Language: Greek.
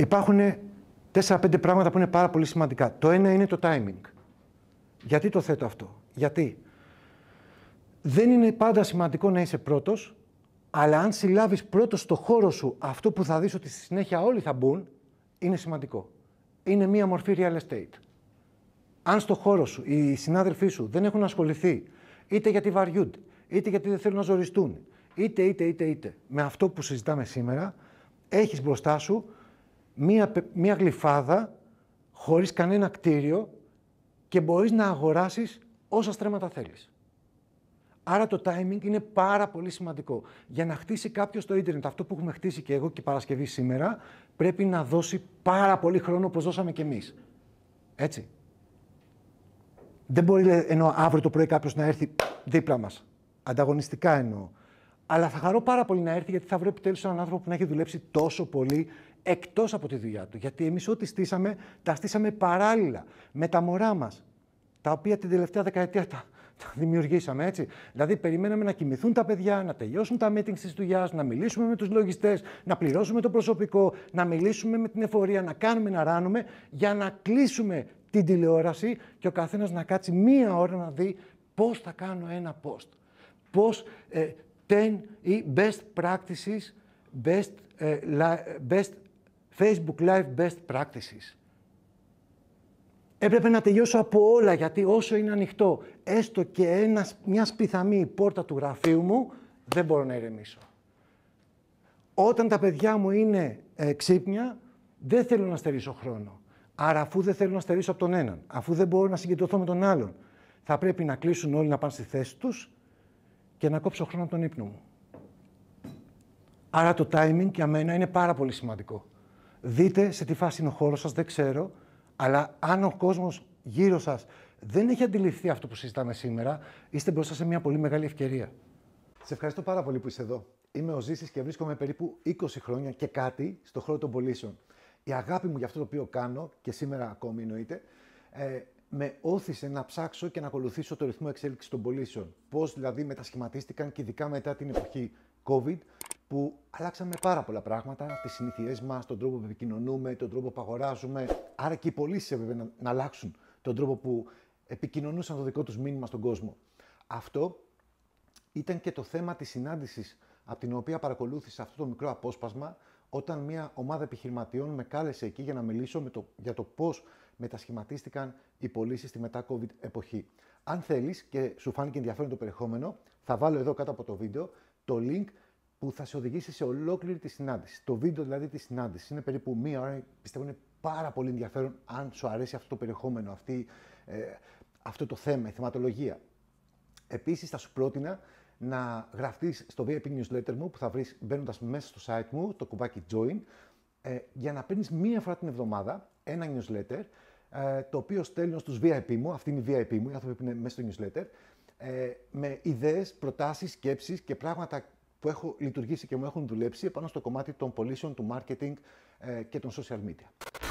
Υπάρχουν 4-5 πράγματα που είναι πάρα πολύ σημαντικά. Το ένα είναι το timing. Γιατί το θέτω αυτό. Γιατί δεν είναι πάντα σημαντικό να είσαι πρώτος, αλλά αν συλλάβεις πρώτος στο χώρο σου αυτό που θα δεις ότι στη συνέχεια όλοι θα μπουν, είναι σημαντικό. Είναι μία μορφή real estate. Αν στο χώρο σου οι συνάδελφοί σου δεν έχουν ασχοληθεί, είτε γιατί βαριούνται, είτε γιατί δεν θέλουν να ζοριστούν, είτε, είτε, είτε, είτε, με αυτό που συζητάμε σήμερα, έχεις μπροστά σου μία, μία γλυφάδα χωρίς κανένα κτίριο και μπορείς να αγοράσεις όσα στρέμματα θέλεις. Άρα το timing είναι πάρα πολύ σημαντικό. Για να χτίσει κάποιος το ίντερνετ, αυτό που έχουμε χτίσει και εγώ και η Παρασκευή σήμερα, πρέπει να δώσει πάρα πολύ χρόνο όπως δώσαμε κι εμείς. Έτσι. Δεν μπορεί ενώ αύριο το πρωί κάποιος να έρθει δίπλα μας. Ανταγωνιστικά εννοώ. Αλλά θα χαρώ πάρα πολύ να έρθει γιατί θα βρω επιτέλους έναν άνθρωπο που να έχει δουλέψει τόσο πολύ εκτός από τη δουλειά του. Γιατί εμείς ό,τι στήσαμε, τα στήσαμε παράλληλα με τα μωρά μας, τα οποία την τελευταία δεκαετία τα, δημιουργήσαμε έτσι. Δηλαδή, περιμέναμε να κοιμηθούν τα παιδιά, να τελειώσουν τα meetings της δουλειάς, να μιλήσουμε με τους λογιστές, να πληρώσουμε το προσωπικό, να μιλήσουμε με την εφορία, να κάνουμε, να ράνουμε, για να κλείσουμε την τηλεόραση και ο καθένας να κάτσει μία ώρα να δει πώς θα κάνω ένα post. Πώς ε, ή best practices, best, ε, ε, best Facebook Live Best Practices. Έπρεπε να τελειώσω από όλα, γιατί όσο είναι ανοιχτό, έστω και μια σπιθαμή πόρτα του γραφείου μου, δεν μπορώ να ηρεμήσω. Όταν τα παιδιά μου είναι ε, ξύπνια, δεν θέλω να στερήσω χρόνο. Άρα, αφού δεν θέλω να στερήσω από τον έναν, αφού δεν μπορώ να συγκεντρωθώ με τον άλλον, θα πρέπει να κλείσουν όλοι να πάνε στη θέση τους και να κόψω χρόνο από τον ύπνο μου. Άρα, το timing για μένα είναι πάρα πολύ σημαντικό. Δείτε σε τι φάση είναι ο χώρος σας, δεν ξέρω. Αλλά αν ο κόσμος γύρω σας δεν έχει αντιληφθεί αυτό που συζητάμε σήμερα, είστε μπροστά σε μια πολύ μεγάλη ευκαιρία. Σε ευχαριστώ πάρα πολύ που είστε εδώ. Είμαι ο Ζήσης και βρίσκομαι περίπου 20 χρόνια και κάτι στον χώρο των πωλήσεων. Η αγάπη μου για αυτό το οποίο κάνω και σήμερα ακόμη εννοείται, ε, με όθησε να ψάξω και να ακολουθήσω το ρυθμό εξέλιξης των πωλήσεων. Πώς δηλαδή μετασχηματίστηκαν και ειδικά μετά την εποχή COVID, που αλλάξαμε πάρα πολλά πράγματα, τις συνήθειές μας, τον τρόπο που επικοινωνούμε, τον τρόπο που αγοράζουμε. Άρα και οι πωλήσεις έπρεπε να, να αλλάξουν τον τρόπο που επικοινωνούσαν το δικό τους μήνυμα στον κόσμο. Αυτό ήταν και το θέμα της συνάντησης από την οποία παρακολούθησα αυτό το μικρό απόσπασμα όταν μια ομάδα επιχειρηματιών με κάλεσε εκεί για να μιλήσω το, για το πώς μετασχηματίστηκαν οι πωλήσεις στη μετά-COVID εποχή. Αν θέλεις και σου φάνηκε ενδιαφέρον το περιεχόμενο, θα βάλω εδώ κάτω από το βίντεο το link που θα σε οδηγήσει σε ολόκληρη τη συνάντηση. Το βίντεο δηλαδή τη συνάντηση είναι περίπου μία ώρα. Πιστεύω είναι πάρα πολύ ενδιαφέρον αν σου αρέσει αυτό το περιεχόμενο, αυτή, ε, αυτό το θέμα, η θεματολογία. Επίσης, θα σου πρότεινα να γραφτείς στο VIP newsletter μου που θα βρεις μπαίνοντας μέσα στο site μου, το κουμπάκι join, ε, για να παίρνεις μία φορά την εβδομάδα ένα newsletter ε, το οποίο στέλνω στους VIP μου, αυτή είναι η VIP μου, οι άνθρωποι που είναι μέσα στο newsletter, ε, με ιδέες, προτάσεις, σκέψεις και πράγματα που έχω λειτουργήσει και μου έχουν δουλέψει επάνω στο κομμάτι των πωλήσεων, του marketing ε, και των social media.